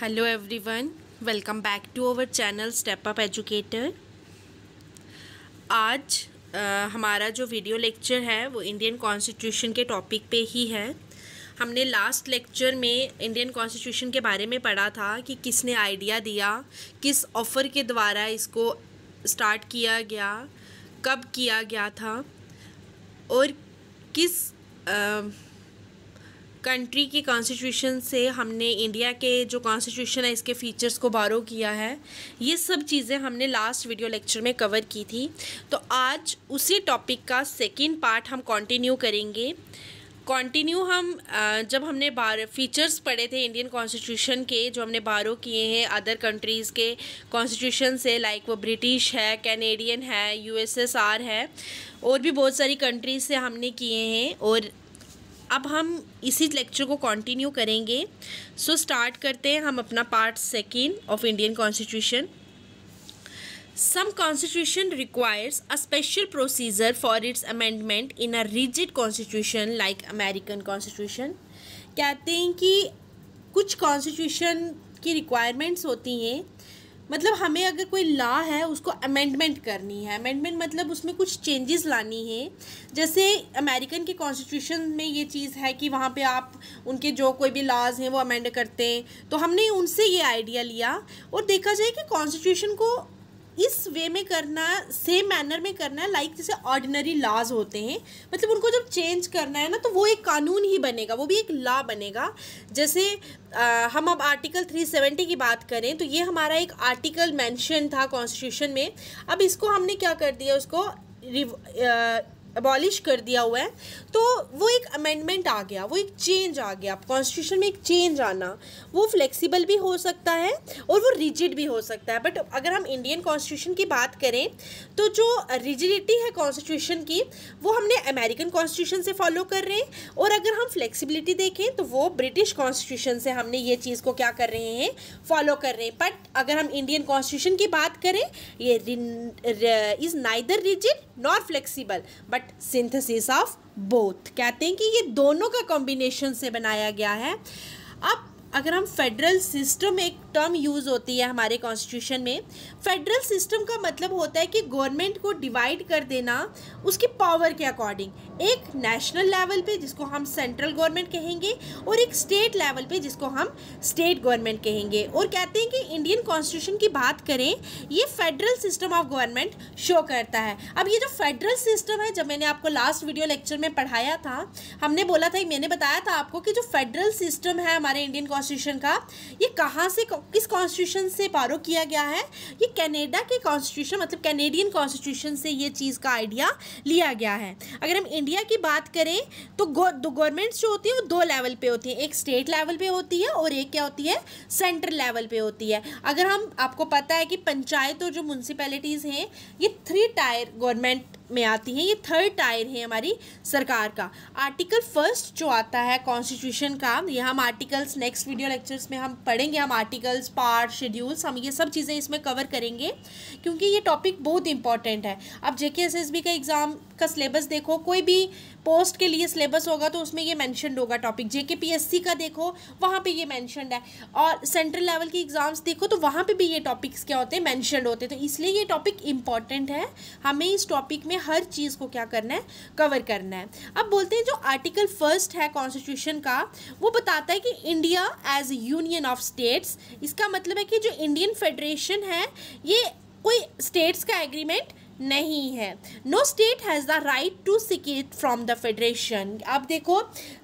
Hello everyone welcome back to our channel step up educator आज आ, हमारा जो वीडियो लेक्चर है वो इंडियन कॉन्स्टिट्यूशन के टॉपिक पे ही है हमने लास्ट लेक्चर में इंडियन कॉन्स्टिट्यूशन के बारे में पढ़ा था कि किसने आइडिया दिया किस ऑफ़र के द्वारा इसको स्टार्ट किया गया कब किया गया था और किस आ, कंट्री की कॉन्स्टिट्यूशन से हमने इंडिया के जो कॉन्स्टिट्यूशन है इसके फीचर्स को बारो किया है ये सब चीज़ें हमने लास्ट वीडियो लेक्चर में कवर की थी तो आज उसी टॉपिक का सेकेंड पार्ट हम कंटिन्यू करेंगे कंटिन्यू हम जब हमने बार फीचर्स पढ़े थे इंडियन कॉन्स्टिट्यूशन के जो हमने बारो किए हैं अदर कंट्रीज़ के कॉन्स्टिट्यूशन से लाइक वो ब्रिटिश है कैनेडियन है यूएसएसआर है और भी बहुत सारी कंट्रीज से हमने किए हैं और अब हम इसी लेक्चर को कंटिन्यू करेंगे सो so स्टार्ट करते हैं हम अपना part second of Indian constitution some constitution requires a special procedure for its amendment in a rigid constitution like American constitution कहते हैं कि कुछ कॉन्स्टिट्यूशन की रिक्वायरमेंट्स होती हैं मतलब हमें अगर कोई लॉ है उसको अमेंडमेंट करनी है अमेंडमेंट मतलब उसमें कुछ चेंजेस लानी है जैसे अमेरिकन के कॉन्स्टिट्यूशन में ये चीज़ है कि वहाँ पे आप उनके जो कोई भी लॉज हैं वो अमेंड करते हैं तो हमने उनसे ये आइडिया लिया और देखा जाए कि कॉन्स्टिट्यूशन को इस वे में करना सेम मैनर में करना है लाइक जैसे ऑर्डिनरी लॉज होते हैं मतलब उनको जब चेंज करना है ना तो वो एक कानून ही बनेगा वो भी एक लॉ बनेगा जैसे आ, हम अब आर्टिकल 370 की बात करें तो ये हमारा एक आर्टिकल मेंशन था कॉन्स्टिट्यूशन में अब इसको हमने क्या कर दिया उसको अबॉलिश कर दिया हुआ है तो वो एक अमेंडमेंट आ गया वो एक चेंज आ गया कॉन्स्टिट्यूशन में एक चेंज आना वो फ्लेक्सिबल भी हो सकता है और वो रिजिड भी हो सकता है बट अगर हम इंडियन कॉन्स्टिट्यूशन की बात करें तो जो रिजिडिटी है कॉन्स्टिट्यूशन की वो हमने अमेरिकन कॉन्स्टिट्यूशन से फॉलो कर रहे हैं और अगर हम फ्लेक्सिबिलिटी देखें तो वो ब्रिटिश कॉन्स्टिट्यूशन से हमने ये चीज़ को क्या कर रहे हैं फॉलो कर रहे हैं बट अगर हम इंडियन कॉन्स्टिट्यूशन की बात करें ये is neither rigid nor flexible but but synthesis of both कहते हैं कि ये दोनों का कॉम्बिनेशन से बनाया गया है अब अगर हम फेडरल सिस्टम एक टर्म यूज़ होती है हमारे कॉन्स्टिट्यूशन में फेडरल सिस्टम का मतलब होता है कि गवर्नमेंट को डिवाइड कर देना उसकी पावर के अकॉर्डिंग एक नेशनल लेवल पे जिसको हम सेंट्रल गवर्नमेंट कहेंगे और एक स्टेट लेवल पे जिसको हम स्टेट गवर्नमेंट कहेंगे और कहते हैं कि इंडियन कॉन्स्टिट्यूशन की बात करें ये federal system of government show करता है अब ये जो फेडरल सिस्टम है जब मैंने आपको लास्ट वीडियो लेक्चर में पढ़ाया था हमने बोला था मैंने बताया था आपको कि जो फेडरल सिस्टम है हमारे इंडियन कॉन्स्टिट्यूशन का ये कहाँ से किस कॉन्स्टिट्यूशन से पारो किया गया है ये कैनेडा के कॉन्स्टिट्यूशन मतलब कैनेडियन कॉन्स्टिट्यूशन से ये चीज़ का आइडिया लिया गया है अगर हम इंडिया की बात करें तो दो गवर्नमेंट्स जो होती हैं वो दो लेवल पर होती हैं एक स्टेट लेवल पर होती है और एक क्या होती है सेंट्रल लेवल पर होती है अगर हम आपको पता है कि पंचायत और जो म्यूनसिपैलिटीज़ हैं ये थ्री टायर गवर्नमेंट में आती हैं ये थर्ड टायर है हमारी सरकार का आर्टिकल फर्स्ट जो आता है कॉन्स्टिट्यूशन का ये हम आर्टिकल्स नेक्स्ट वीडियो लेक्चर्स में हम पढ़ेंगे हम आर्टिकल्स पार्ट शेड्यूल्स हम ये सब चीज़ें इसमें कवर करेंगे क्योंकि ये टॉपिक बहुत इंपॉर्टेंट है अब जे का एग्ज़ाम का सिलेबस देखो कोई भी पोस्ट के लिए सिलेबस होगा तो उसमें ये मैंशनड होगा topic J P S C का देखो वहाँ पे ये मैंशनड है और सेंट्रल लेवल की एग्ज़ाम्स देखो तो वहाँ पे भी ये टॉपिक्स क्या होते हैं मैंशनड होते हैं तो इसलिए ये टॉपिक इंपॉर्टेंट है हमें इस टॉपिक में हर चीज़ को क्या करना है कवर करना है अब बोलते हैं जो आर्टिकल फर्स्ट है कॉन्स्टिट्यूशन का वो बताता है कि India as union of states इसका मतलब है कि जो इंडियन फेडरेशन है ये कोई स्टेट्स का एग्रीमेंट नहीं है no state has the right to secede it from the federation अब देखो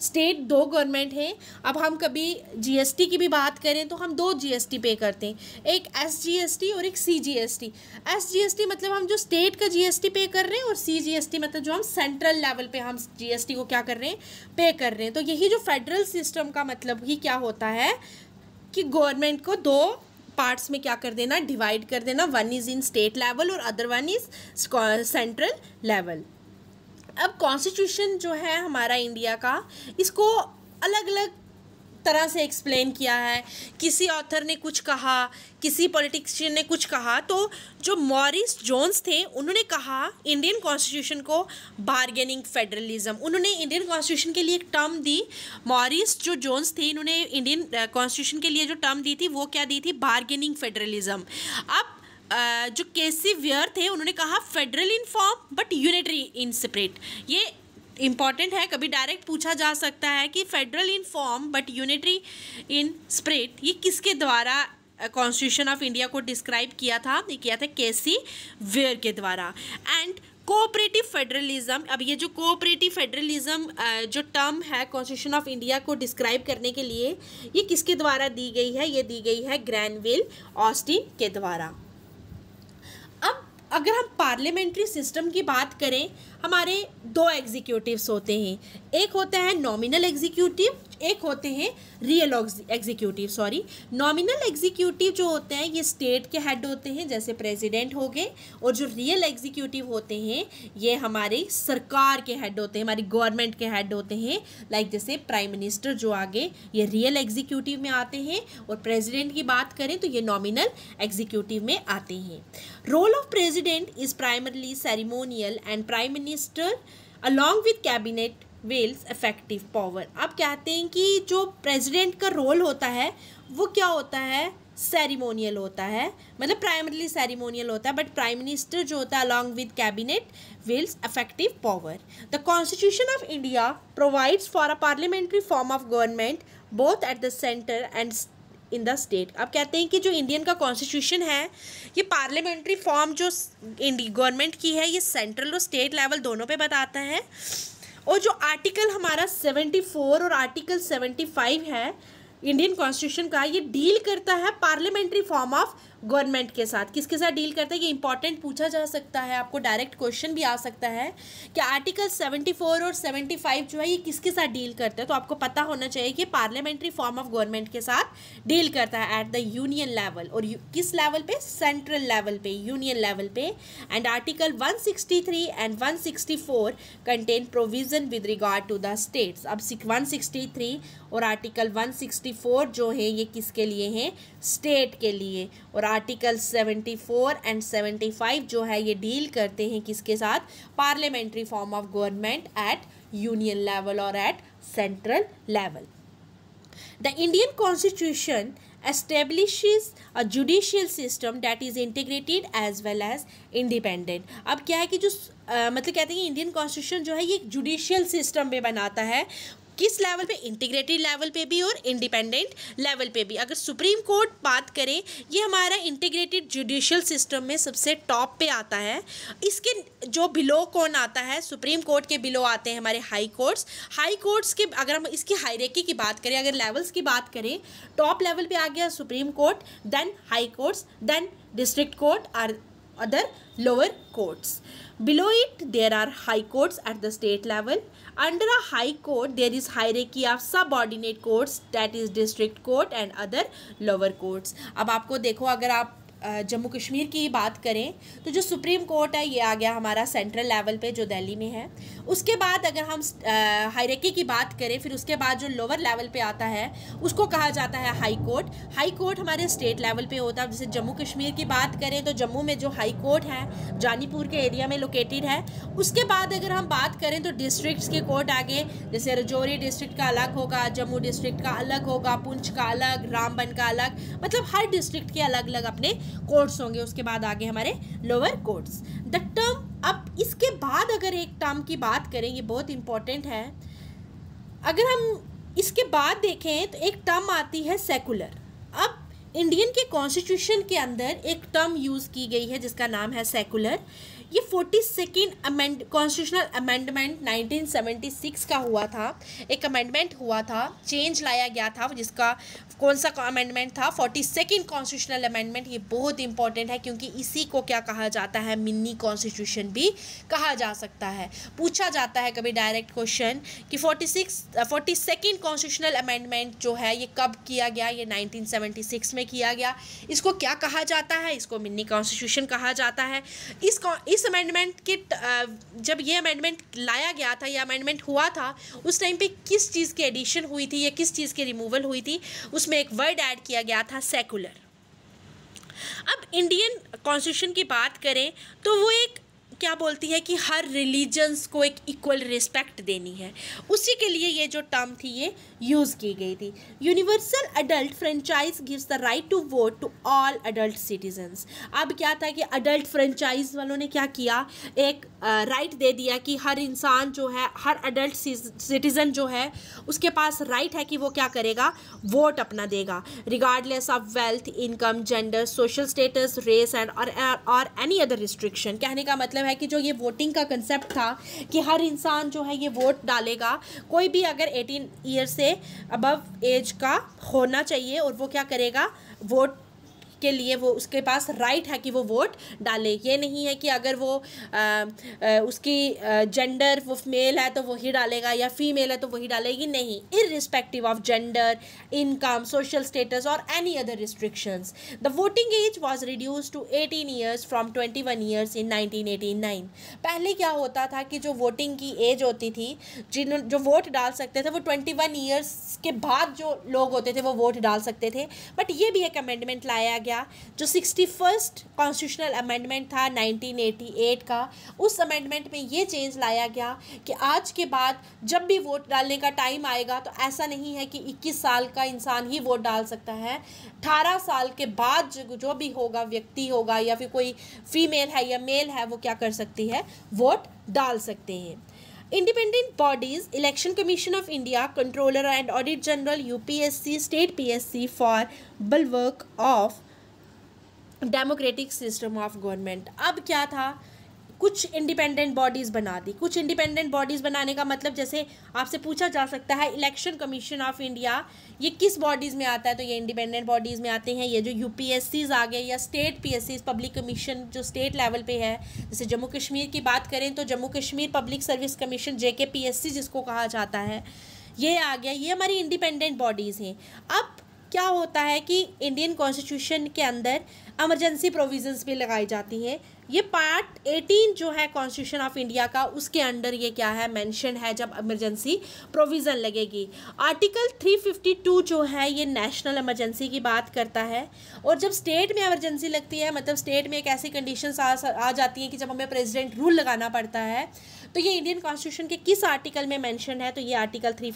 स्टेट दो गवर्नमेंट हैं अब हम कभी जीएसटी की भी बात करें तो हम दो जीएसटी पे करते हैं एक एसजीएसटी और एक सीजीएसटी एसजीएसटी मतलब हम जो स्टेट का जीएसटी पे कर रहे हैं और सीजीएसटी मतलब जो हम सेंट्रल लेवल पे हम जीएसटी को क्या कर रहे हैं पे कर रहे हैं तो यही जो फेडरल सिस्टम का मतलब ही क्या होता है कि गवर्नमेंट को दो पार्ट्स में क्या कर देना डिवाइड कर देना one is in state level और other one is central level अब कॉन्स्टिट्यूशन जो है हमारा इंडिया का इसको अलग अलग तरह से एक्सप्लेन किया है किसी ऑथर ने कुछ कहा किसी पॉलिटिशियन ने कुछ कहा तो जो मॉरिस जोन्स थे उन्होंने कहा इंडियन कॉन्स्टिट्यूशन को बार्गेनिंग फेडरलिज्म उन्होंने इंडियन कॉन्स्टिट्यूशन के लिए एक टर्म दी मॉरिस जो जोन्स थे इन्होंने इंडियन कॉन्स्टिट्यूशन uh, के लिए जो टर्म दी थी वो क्या दी थी बार्गेनिंग फेडरलिज्म अब uh, जो केसी वियर थे उन्होंने कहा federal in form but unitary in separate ये इम्पॉर्टेंट है कभी डायरेक्ट पूछा जा सकता है कि federal in form but unitary in spirit ये किसके द्वारा कॉन्स्टिट्यूशन ऑफ इंडिया को डिस्क्राइब किया था ये किया था केसी वेयर के द्वारा एंड कोऑपरेटिव फेडरलिज्म अब ये जो कोऑपरेटिव फेडरलिज्म uh, जो टर्म है कॉन्स्टिट्यूशन ऑफ इंडिया को डिस्क्राइब करने के लिए ये किसके द्वारा दी गई है ये दी गई है ग्रैनविल ऑस्टिन के द्वारा अब अगर हम पार्लियामेंट्री सिस्टम की बात करें हमारे दो एग्जीक्यूटिव्स होते हैं एक होता है नॉमिनल एग्जीक्यूटिव एक होते हैं real executive sorry nominal executive जो होते हैं ये स्टेट के हेड होते हैं जैसे प्रेसिडेंट हो गए और जो रियल एग्जीक्यूटिव होते हैं ये हमारी सरकार के हेड होते हैं हमारी गवर्नमेंट के हेड होते हैं लाइक जैसे प्राइम मिनिस्टर जो आगे ये रियल एग्जीक्यूटिव में आते हैं और प्रेजिडेंट की बात करें तो ये नॉमिनल एग्जीक्यूटिव में आते हैं role of president is primarily ceremonial and prime minister minister along with cabinet wields effective power आप कहते हैं कि जो प्रेसिडेंट का रोल होता है वो क्या होता है सेरिमोनियल होता है मतलब प्राइमरली सेरिमोनियल होता है बट प्राइम मिनिस्टर जो होता है along with cabinet wields effective power the constitution of India provides for a parliamentary form of government both at the centre and in the state अब कहते हैं कि जो इंडियन का कॉन्स्टिट्यूशन है ये पार्लियामेंट्री फॉर्म जो गवर्नमेंट की है ये सेंट्रल और स्टेट लेवल दोनों पे बताता है और जो आर्टिकल हमारा सेवेंटी फोर और आर्टिकल सेवेंटी फाइव है इंडियन कॉन्स्टिट्यूशन का ये डील करता है पार्लियामेंट्री फॉर्म ऑफ गवर्नमेंट के साथ किसके साथ डील करता है ये इंपॉर्टेंट पूछा जा सकता है आपको डायरेक्ट क्वेश्चन भी आ सकता है कि आर्टिकल 74 और 75 जो है ये किसके साथ डील करता है तो आपको पता होना चाहिए कि पार्लियामेंट्री फॉर्म ऑफ गवर्नमेंट के साथ डील करता है एट द यूनियन लेवल और किस लेवल पे सेंट्रल लेवल पे यूनियन लेवल पे and article one and one contain provision with regard to the states अब वन और आर्टिकल वन जो है ये किसके लिए हैं स्टेट के लिए और आर्टिकल 74 एंड 75 जो है ये डील करते हैं किसके साथ parliamentary form of government at union level और at central level the Indian constitution establishes a judicial system that is integrated as well as independent अब क्या है कि जो आ, मतलब कहते हैं कि इंडियन कॉन्स्टिट्यूशन जो है ये एक जुडिशियल सिस्टम में बनाता है किस लेवल पे इंटीग्रेटेड लेवल पे भी और इंडिपेंडेंट लेवल पे भी अगर सुप्रीम कोर्ट बात करें ये हमारा इंटीग्रेटेड जुडिशल सिस्टम में सबसे टॉप पे आता है इसके जो बिलो कौन आता है सुप्रीम कोर्ट के बिलो आते हैं हमारे हाई कोर्ट्स हाई कोर्ट्स के अगर हम इसकी हायरेकी की बात करें अगर लेवल्स की बात करें टॉप लेवल पर आ गया supreme court then high courts then district court और other lower courts. Below it, there are high courts at the state level. Under a high court, there is hierarchy of subordinate courts that is district court and other lower courts. ab aapko dekho agar aap Jammu Kashmir की बात करें तो जो supreme court है ये आ गया हमारा central level पे जो दिल्ली में है उसके बाद अगर हम हायरकी की बात करें फिर उसके बाद जो लोअर लेवल पे आता है उसको कहा जाता है हाई कोर्ट हाई कोर्ट हमारे स्टेट लेवल पे होता है जैसे जम्मू कश्मीर की बात करें तो जम्मू में जो हाई कोर्ट है जानीपुर के एरिया में लोकेटेड है उसके बाद अगर हम बात करें तो डिस्ट्रिक्ट के कोर्ट आगे जैसे रजौरी डिस्ट्रिक्ट का अलग होगा जम्मू डिस्ट्रिक्ट का अलग होगा पुंछ का अलग रामबन का अलग मतलब हर डिस्ट्रिक्ट के अलग अलग अपने कोर्ट्स होंगे उसके बाद आगे हमारे लोअर कोर्ट्स द टर्म अब इसके बाद अगर एक टर्म की बात करें ये बहुत इंपॉर्टेंट है अगर हम इसके बाद देखें तो एक टर्म आती है सेकुलर अब इंडियन के कॉन्स्टिट्यूशन के अंदर एक टर्म यूज़ की गई है जिसका नाम है सेकुलर ये forty second amend constitutional amendment 1976 का हुआ था एक अमेंडमेंट हुआ था चेंज लाया गया था जिसका कौन सा अमेंडमेंट था फोर्टी सेकेंड कॉन्स्टिट्यूशनल अमेंडमेंट ये बहुत इंपॉर्टेंट है क्योंकि इसी को क्या कहा जाता है मिनी कॉन्स्टिट्यूशन भी कहा जा सकता है पूछा जाता है कभी डायरेक्ट क्वेश्चन कि forty six forty second constitutional amendment जो है ये कब किया गया ये 1976 में किया गया इसको क्या कहा जाता है इसको मिनी कॉन्स्टिट्यूशन कहा जाता है इस इस इस अमेंडमेंट के जब ये अमेंडमेंट लाया गया था या अमेंडमेंट हुआ था उस टाइम पे किस चीज़ की एडिशन हुई थी या किस चीज़ की रिमूवल हुई थी उसमें एक वर्ड ऐड किया गया था सेकुलर अब इंडियन कॉन्स्टिट्यूशन की बात करें तो वो एक क्या बोलती है कि हर रिलीजन्स को एक इक्वल रिस्पेक्ट देनी है उसी के लिए ये जो टर्म थी ये यूज़ की गई थी universal adult franchise gives the right to vote to all adult citizens अब क्या था कि अडल्ट फ्रेंचाइज वालों ने क्या किया एक राइट दे दिया कि हर इंसान जो है हर अडल्ट सिटीज़न जो है उसके पास राइट है कि वो क्या करेगा वोट अपना देगा regardless of wealth income gender social status race and और एनी अदर रिस्ट्रिक्शन कहने का मतलब है कि जो ये वोटिंग का कंसेप्ट था कि हर इंसान जो है ये वोट डालेगा कोई भी अगर एटीन ईयर से अबव एज का होना चाहिए और वो क्या करेगा वोट के लिए वो उसके पास राइट है कि वो वोट डाले ये नहीं है कि अगर वो आ, आ, उसकी जेंडर वो मेल है तो वही डालेगा या फीमेल है तो वही डालेगी नहीं irrespective of gender income social status और any other restrictions the voting age was reduce to eighteen years from twenty one years in nineteen eighty nine पहले क्या होता था कि जो वोटिंग की एज होती थी जिन जो वोट डाल सकते थे वो ट्वेंटी वन ईयर्स के बाद जो लोग होते थे वो वोट डाल सकते थे बट ये भी एक अमेंडमेंट लाया गया किया जो सिक्सटी फर्स्ट कॉन्स्टिट्यूशनल अमेंडमेंट था 1988 का उस अमेंडमेंट में ये चेंज लाया गया कि आज के बाद जब भी वोट डालने का टाइम आएगा तो ऐसा नहीं है कि 21 साल का इंसान ही वोट डाल सकता है 18 साल के बाद जो भी होगा व्यक्ति होगा या फिर कोई फीमेल है या मेल है वो क्या कर सकती है वोट डाल सकते हैं India controller and audit general U P S C state P S C for bulwark of democratic system of government अब क्या था कुछ इंडिपेंडेंट बॉडीज़ बना दी कुछ इंडिपेंडेंट बॉडीज़ बनाने का मतलब जैसे आपसे पूछा जा सकता है इलेक्शन कमीशन ऑफ इंडिया ये किस बॉडीज़ में आता है तो ये इंडिपेंडेंट बॉडीज़ में आते हैं ये जो यू आ गए या स्टेट पी पब्लिक कमीशन जो स्टेट लेवल पे है जैसे जम्मू कश्मीर की बात करें तो Jammu Kashmir public service commission J जिसको कहा जाता है ये आ गया ये हमारी इंडिपेंडेंट बॉडीज़ हैं अब क्या होता है कि इंडियन कॉन्स्टिट्यूशन के अंदर एमरजेंसी प्रोविजंस भी लगाई जाती हैं ये पार्ट 18 जो है कॉन्स्टिट्यूशन ऑफ इंडिया का उसके अंडर ये क्या है मेंशन है जब इमरजेंसी प्रोविज़न लगेगी आर्टिकल 352 जो है ये नेशनल इमरजेंसी की बात करता है और जब स्टेट में इमरजेंसी लगती है मतलब स्टेट में एक ऐसी कंडीशन आ, आ जाती हैं कि जब हमें प्रेसिडेंट रूल लगाना पड़ता है तो ये इंडियन कॉन्स्टिट्यूशन के किस आर्टिकल में मैंशन है तो ये आर्टिकल थ्री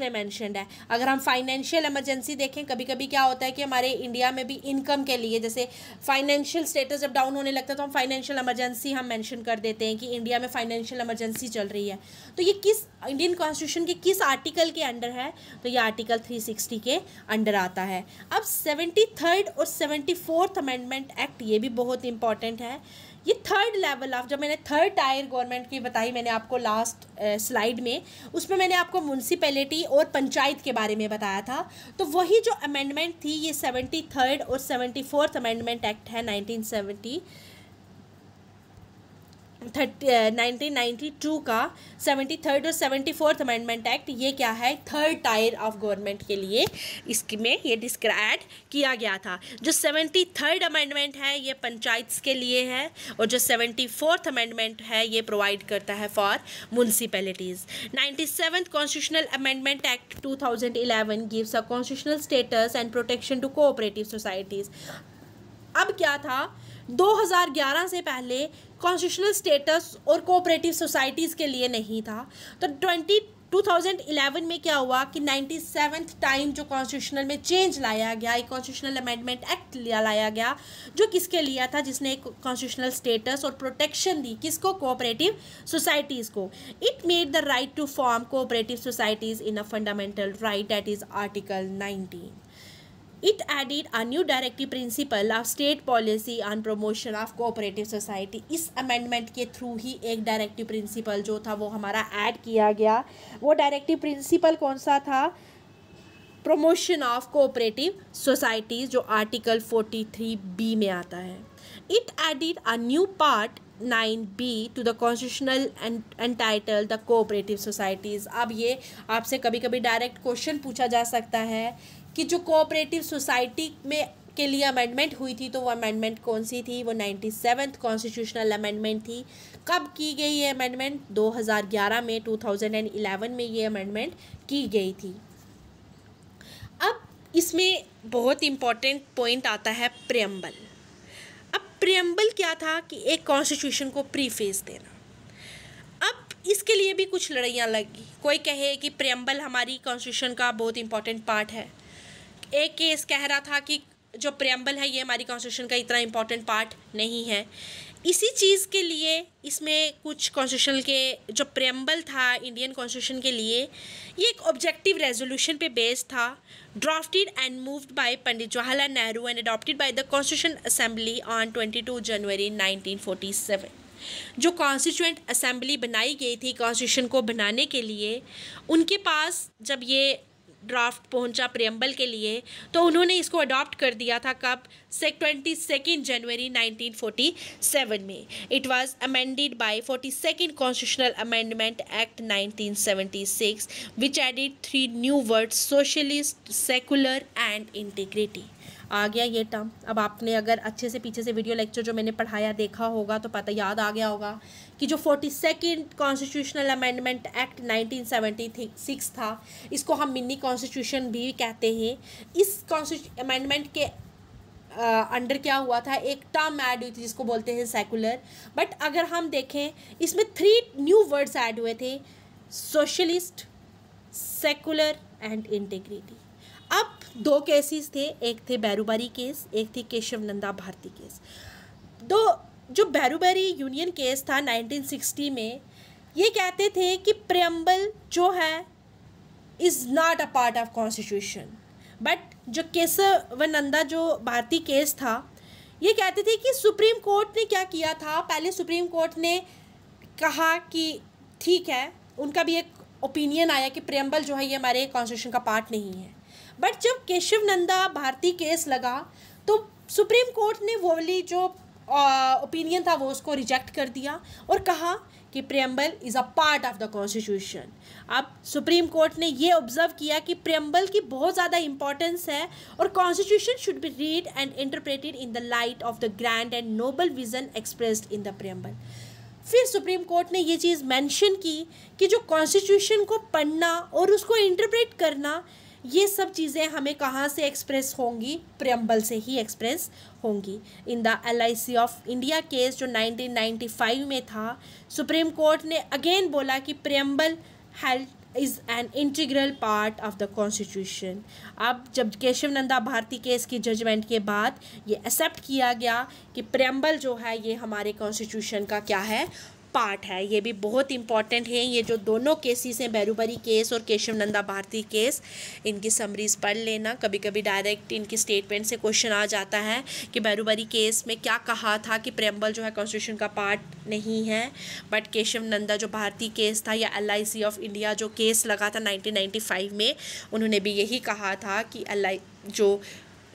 में मैंशनड है अगर हम फाइनेंशियल इमरजेंसी देखें कभी कभी क्या होता है कि हमारे इंडिया में भी इनकम के लिए जैसे फाइनेंशियल स्टेटस जब डाउन होने लगता सकता है तो हम फाइनेंशियल एमरजेंसी हम मेंशन कर देते हैं कि इंडिया में फाइनेंशियल एमरजेंसी चल रही है तो ये किस इंडियन कॉन्स्टिट्यूशन के किस आर्टिकल के अंडर है तो ये आर्टिकल थ्री सिक्सटी के अंडर आता है अब सेवेंटी थर्ड और सेवेंटी फोर्थ अमेंडमेंट एक्ट ये भी बहुत इंपॉर्टेंट है ये थर्ड लेवल ऑफ जब मैंने थर्ड टायर गवर्नमेंट की बताई मैंने आपको लास्ट स्लाइड में उसमें मैंने आपको म्यूनसिपैलिटी और पंचायत के बारे में बताया था तो वही जो अमेंडमेंट थी ये सेवेंटी थर्ड और सेवेंटी फोर्थ अमेंडमेंट एक्ट है nineteen seventy 1992 nineteen ninety two का सेवेंटी थर्ड और सेवेंटी फोर्थ अमेंडमेंट एक्ट ये क्या है थर्ड टायर ऑफ गवर्नमेंट के लिए इसमें ये डिस्क्राइड किया गया था जो सेवेंटी थर्ड अमेंडमेंट है ये पंचायत्स के लिए है और जो सेवेंटी फोर्थ अमेंडमेंट है ये प्रोवाइड करता है for municipalities ninety seven constitutional amendment act two thousand eleven gives a constitutional status and protection to cooperative societies अब क्या था 2011 से पहले कॉन्स्टिट्यूशनल स्टेटस और कोऑपरेटिव सोसाइटीज़ के लिए नहीं था तो ट्वेंटी 2011 में क्या हुआ कि नाइन्टी टाइम जो कॉन्स्टिट्यूशनल में चेंज लाया गया एक कॉन्स्टिट्यूशनल अमेंडमेंट एक्ट लाया गया जो किसके लिया था जिसने एक कॉन्स्टिट्यूशनल स्टेटस और प्रोटेक्शन दी किसको कोऑपरेटिव सोसाइटीज़ को it made the right to form cooperative societies in a fundamental right that is article nineteen it added a new directive principle of state policy on promotion of cooperative society इस amendment के through ही एक directive principal जो था वो हमारा add किया गया वो डायरेक्टिव प्रिंसिपल कौन सा था प्रमोशन ऑफ कोऑपरेटिव सोसाइटीज़ जो आर्टिकल फोर्टी थ्री बी में आता है it added a new part nine B to the constitutional and title the cooperative societies अब ये आपसे कभी कभी डायरेक्ट क्वेश्चन पूछा जा सकता है कि जो कोऑपरेटिव सोसाइटी में के लिए अमेंडमेंट हुई थी तो वो अमेंडमेंट कौन सी थी वो नाइन्टी सेवन्थ कॉन्स्टिट्यूशनल अमेंडमेंट थी कब की गई ये अमेंडमेंट 2011 में 2011 में ये अमेंडमेंट की गई थी अब इसमें बहुत इम्पॉर्टेंट पॉइंट आता है प्रियम्बल अब प्रियम्बल क्या था कि एक कॉन्स्टिट्यूशन को प्रीफेस देना अब इसके लिए भी कुछ लड़ाइयाँ लगी कोई कहे कि प्रियम्बल हमारी कॉन्स्टिट्यूशन का बहुत इंपॉर्टेंट पार्ट है एक केस कह रहा था कि जो प्रियम्बल है ये हमारी कॉन्स्टिट्यूशन का इतना इम्पोर्टेंट पार्ट नहीं है इसी चीज़ के लिए इसमें कुछ कॉन्स्टिट्यूशन के जो प्रियम्बल था इंडियन कॉन्स्टिट्यूशन के लिए ये एक ऑब्जेक्टिव रेजोल्यूशन पे बेस्ड था drafted and moved by Pandit Jawaharlal Nehru and adopted by the constitution assembly on twenty two January nineteen जो कॉन्स्टिट्यूंट असेंबली बनाई गई थी कॉन्स्टिट्यूशन को बनाने के लिए उनके पास जब ये ड्राफ्ट पहुंचा प्रियम्बल के लिए तो उन्होंने इसको अडॉप्ट कर दिया था कब से twenty second January nineteen seven में it was amended by forty second constitutional amendment act nineteen seventy six which added three new words socialist secular and integrity आ गया ये टर्म अब आपने अगर अच्छे से पीछे से वीडियो लेक्चर जो मैंने पढ़ाया देखा होगा तो पता याद आ गया होगा कि जो forty second constitutional amendment act nineteen seventy six था इसको हम मिनी कॉन्स्टिट्यूशन भी कहते हैं इस कॉन्स्टिट्यू अमेंडमेंट के अंडर uh, क्या हुआ था एक टर्म ऐड हुई थी जिसको बोलते हैं सेकुलर बट अगर हम देखें इसमें थ्री न्यू वर्ड्स ऐड हुए थे सोशलिस्ट सेकुलर एंड इंटीग्रिटी अब दो केसेस थे एक थे बैरूबारी केस एक थी केशव नंदा भारती केस दो जो बैरूबारी यूनियन केस था 1960 में ये कहते थे कि प्रियम्बल जो है is not a part of constitution but जो नंदा जो भारती केस था ये कहते थे कि सुप्रीम कोर्ट ने क्या किया था पहले सुप्रीम कोर्ट ने कहा कि ठीक है उनका भी एक ओपिनियन आया कि प्रियम्बल जो है ये हमारे कॉन्स्टिट्यूशन का पार्ट नहीं है बट जब केशव नंदा भारती केस लगा तो सुप्रीम कोर्ट ने वो वाली जो ओपिनियन था वो उसको रिजेक्ट कर दिया और कहा कि preamble is a part of the constitution अब सुप्रीम कोर्ट ने ये ऑब्जर्व किया कि प्रियम्बल की बहुत ज़्यादा इंपॉर्टेंस है और constitution should be read and interpreted in the light of the grand and noble vision expressed in the preamble फिर सुप्रीम कोर्ट ने ये चीज़ मेंशन की कि जो कॉन्स्टिट्यूशन को पढ़ना और उसको इंटरप्रेट करना ये सब चीज़ें हमें कहाँ से एक्सप्रेस होंगी प्रियम्बल से ही एक्सप्रेस होंगी in the L of India case जो 1995 में था सुप्रीम कोर्ट ने अगेन बोला कि preamble held is an integral part of the constitution अब जब केशव नंदा भारती केस की जजमेंट के बाद ये एक्सेप्ट किया गया कि प्रियम्बल जो है ये हमारे कॉन्स्टिट्यूशन का क्या है पार्ट है ये भी बहुत इंपॉर्टेंट है ये जो दोनों केसेस हैं बैरूबरी केस और केशव नंदा भारती केस इनकी समरीज पढ़ लेना कभी कभी डायरेक्ट इनकी स्टेटमेंट से क्वेश्चन आ जाता है कि बैरूबरी केस में क्या कहा था कि प्रेम्बल जो है कॉन्स्टिट्यूशन का पार्ट नहीं है बट केशव नंदा जो भारतीय केस था या एल ऑफ इंडिया जो केस लगा था नाइनटीन में उन्होंने भी यही कहा था कि एल जो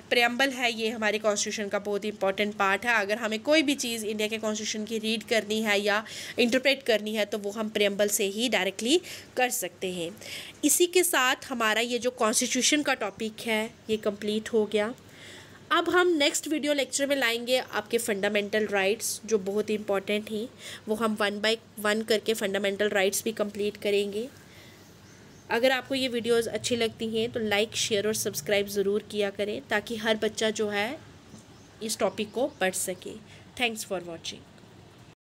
प्रेम्बल है ये हमारे कॉन्स्टिट्यूशन का बहुत इंपॉर्टेंट पार्ट है अगर हमें कोई भी चीज़ इंडिया के कॉन्स्टिट्यूशन की रीड करनी है या इंटरप्रेट करनी है तो वो हम प्रेम्बल से ही डायरेक्टली कर सकते हैं इसी के साथ हमारा ये जो कॉन्स्टिट्यूशन का टॉपिक है ये कम्प्लीट हो गया अब हम नेक्स्ट वीडियो लेक्चर में लाएंगे आपके फंडामेंटल राइट्स जो बहुत इंपॉर्टेंट हैं वो हम वन बाय वन करके फंडामेंटल राइट्स भी कंप्लीट करेंगे अगर आपको ये वीडियोस अच्छी लगती हैं तो लाइक शेयर और सब्सक्राइब ज़रूर किया करें ताकि हर बच्चा जो है इस टॉपिक को पढ़ सके थैंक्स फॉर वॉचिंग